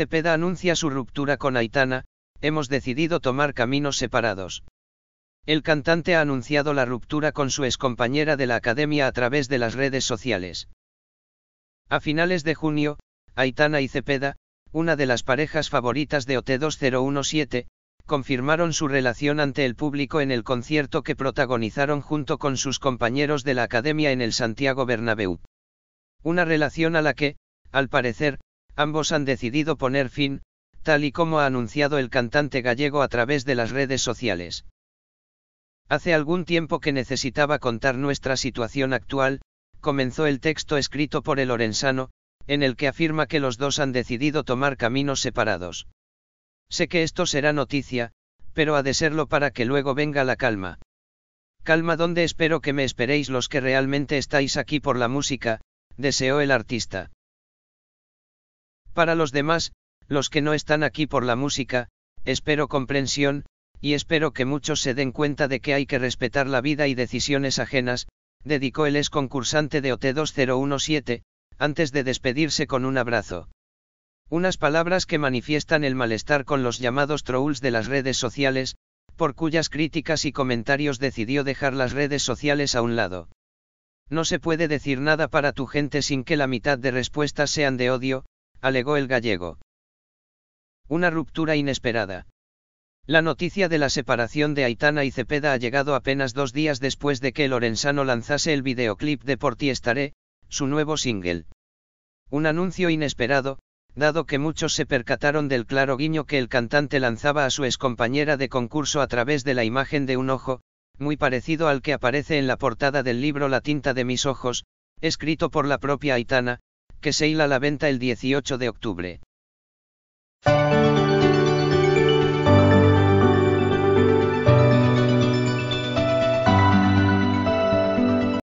Cepeda anuncia su ruptura con Aitana, hemos decidido tomar caminos separados. El cantante ha anunciado la ruptura con su excompañera de la academia a través de las redes sociales. A finales de junio, Aitana y Cepeda, una de las parejas favoritas de OT2017, confirmaron su relación ante el público en el concierto que protagonizaron junto con sus compañeros de la academia en el Santiago Bernabéu. Una relación a la que, al parecer, ambos han decidido poner fin, tal y como ha anunciado el cantante gallego a través de las redes sociales. Hace algún tiempo que necesitaba contar nuestra situación actual, comenzó el texto escrito por el Lorenzano, en el que afirma que los dos han decidido tomar caminos separados. Sé que esto será noticia, pero ha de serlo para que luego venga la calma. Calma donde espero que me esperéis los que realmente estáis aquí por la música, deseó el artista. Para los demás, los que no están aquí por la música, espero comprensión, y espero que muchos se den cuenta de que hay que respetar la vida y decisiones ajenas, dedicó el ex concursante de OT2017, antes de despedirse con un abrazo. Unas palabras que manifiestan el malestar con los llamados trolls de las redes sociales, por cuyas críticas y comentarios decidió dejar las redes sociales a un lado. No se puede decir nada para tu gente sin que la mitad de respuestas sean de odio, alegó el gallego. Una ruptura inesperada. La noticia de la separación de Aitana y Cepeda ha llegado apenas dos días después de que Lorenzano lanzase el videoclip de Por ti estaré, su nuevo single. Un anuncio inesperado, dado que muchos se percataron del claro guiño que el cantante lanzaba a su excompañera de concurso a través de la imagen de un ojo, muy parecido al que aparece en la portada del libro La tinta de mis ojos, escrito por la propia Aitana, que se hila la venta el 18 de octubre.